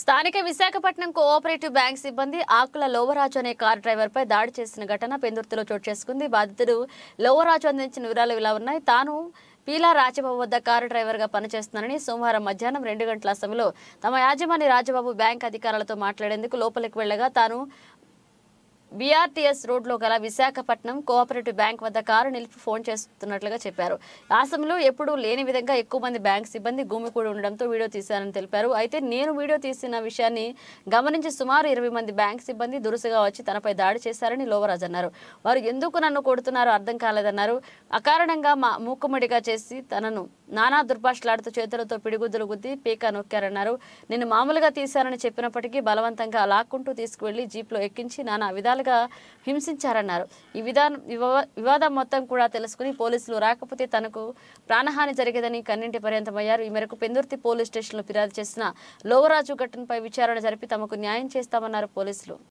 స్థానిక Visakhapatnam cooperative bank సిబ్బంది ఆకుల లోవరాజు అనే కార్ డ్రైవర్పై దాడి చేసిన ఘటన పెందుర్తిలో చోటు చేసుకుంది బాధితుడు లోవరాజు అందించిన వివరాలు ఇలా ఉన్నాయి తాను పీలా రాజబాబు వద్ద కారు డ్రైవర్గా పనిచేస్తున్నారని సోమవారం మధ్యాహ్నం రెండు గంటల సమయంలో తమ యాజమాని రాజబాబు బ్యాంక్ అధికారులతో మాట్లాడేందుకు లోపలికి వెళ్లగా తాను బీఆర్టీఎస్ రోడ్లో గల విశాఖపట్నం కోఆపరేటివ్ బ్యాంక్ వద్ద కారు నిలిపి ఫోన్ చేస్తున్నట్లుగా చెప్పారు ఆ ఎప్పుడూ లేని విధంగా ఎక్కువ మంది బ్యాంక్ సిబ్బంది కూడా ఉండడంతో వీడియో తీశారని తెలిపారు అయితే నేను వీడియో తీసిన విషయాన్ని గమనించి సుమారు ఇరవై మంది బ్యాంక్ సిబ్బంది దురుసుగా వచ్చి తనపై దాడి చేశారని లోవరాజ్ అన్నారు వారు ఎందుకు నన్ను కొడుతున్నారో అర్థం కాలేదన్నారు అకారణంగా మా మూకుమడిగా చేసి తనను నానా దుర్భాషలాడుతూ చేతులతో పిడిగుద్దులు గుద్ది పీక నొక్కారన్నారు నేను మామూలుగా తీశారని చెప్పినప్పటికీ బలవంతంగా లాక్కుంటూ తీసుకువెళ్లి జీప్లో ఎక్కించి నానా విధాలుగా హింసించారన్నారు ఈ విధానం వివాదం మొత్తం కూడా తెలుసుకుని పోలీసులు రాకపోతే తనకు ప్రాణహాని జరిగేదని కన్నింటి పర్యంతమయ్యారు ఈ మేరకు పెందుర్తి పోలీస్ స్టేషన్లో ఫిర్యాదు చేసిన లోవరాజు ఘటనపై విచారణ జరిపి తమకు న్యాయం చేస్తామన్నారు పోలీసులు